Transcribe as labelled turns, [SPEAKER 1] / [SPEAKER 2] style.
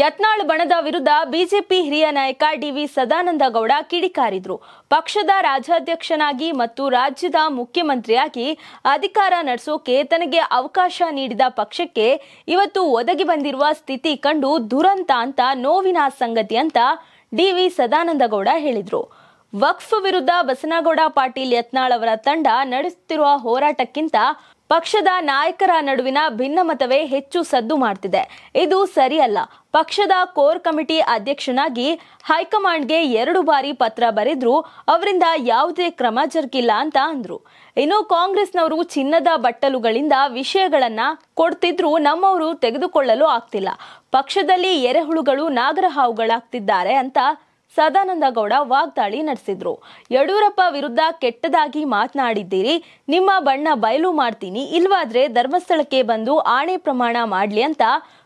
[SPEAKER 1] ಯತ್ನಾಳ್ ಬಣದ ವಿರುದ್ಧ ಬಿಜೆಪಿ ಹಿರಿಯ ನಾಯಕ ಡಿವಿ ಸದಾನಂದ ಗೌಡ ಕಿಡಿಕಾರಿದ್ರು ಪಕ್ಷದ ರಾಜ್ಯಾಧ್ಯಕ್ಷನಾಗಿ ಮತ್ತು ರಾಜ್ಯದ ಮುಖ್ಯಮಂತ್ರಿಯಾಗಿ ಅಧಿಕಾರ ನಡೆಸೋಕೆ ತನಗೆ ಅವಕಾಶ ನೀಡಿದ ಪಕ್ಷಕ್ಕೆ ಇವತ್ತು ಒದಗಿ ಬಂದಿರುವ ಸ್ಥಿತಿ ಕಂಡು ದುರಂತ ಅಂತ ನೋವಿನ ಸಂಗತಿ ಅಂತ ಡಿವಿ ಸದಾನಂದಗೌಡ ಹೇಳಿದ್ರು ವಕ್ಫ್ ವಿರುದ್ಧ ಬಸನಗೌಡ ಪಾಟೀಲ್ ಯತ್ನಾಳ್ ಅವರ ತಂಡ ನಡೆಸುತ್ತಿರುವ ಹೋರಾಟಕ್ಕಿಂತ ಪಕ್ಷದ ನಾಯಕರ ನಡುವಿನ ಭಿನ್ನಮತವೇ ಹೆಚ್ಚು ಸದ್ದು ಮಾಡ್ತಿದೆ ಇದು ಸರಿಯಲ್ಲ ಪಕ್ಷದ ಕೋರ್ ಕಮಿಟಿ ಅಧ್ಯಕ್ಷನಾಗಿ ಹೈಕಮಾಂಡ್ಗೆ ಎರಡು ಬಾರಿ ಪತ್ರ ಬರೆದ್ರೂ ಅವರಿಂದ ಯಾವುದೇ ಕ್ರಮ ಜರುಗಿಲ್ಲ ಅಂತ ಅಂದ್ರು ಇನ್ನು ಕಾಂಗ್ರೆಸ್ನವರು ಚಿನ್ನದ ಬಟ್ಟಲುಗಳಿಂದ ವಿಷಯಗಳನ್ನ ಕೊಡ್ತಿದ್ರು ನಮ್ಮವರು ತೆಗೆದುಕೊಳ್ಳಲು ಆಗ್ತಿಲ್ಲ ಪಕ್ಷದಲ್ಲಿ ಎರೆಹುಳುಗಳು ನಾಗರಹಾವುಗಳಾಗ್ತಿದ್ದಾರೆ ಅಂತ ಸದಾನಂದ ಗೌಡ ವಾಗ್ದಾಳಿ ನಡೆಸಿದ್ರು ಯಡಿಯೂರಪ್ಪ ವಿರುದ್ಧ ಕೆಟ್ಟದಾಗಿ ಮಾತನಾಡಿದ್ದೀರಿ ನಿಮ್ಮ ಬಣ್ಣ ಬಯಲು ಮಾಡ್ತೀನಿ ಇಲ್ವಾದ್ರೆ ಧರ್ಮಸ್ಥಳಕ್ಕೆ ಬಂದು ಆಣೆ ಪ್ರಮಾಣ ಮಾಡ್ಲಿ ಅಂತ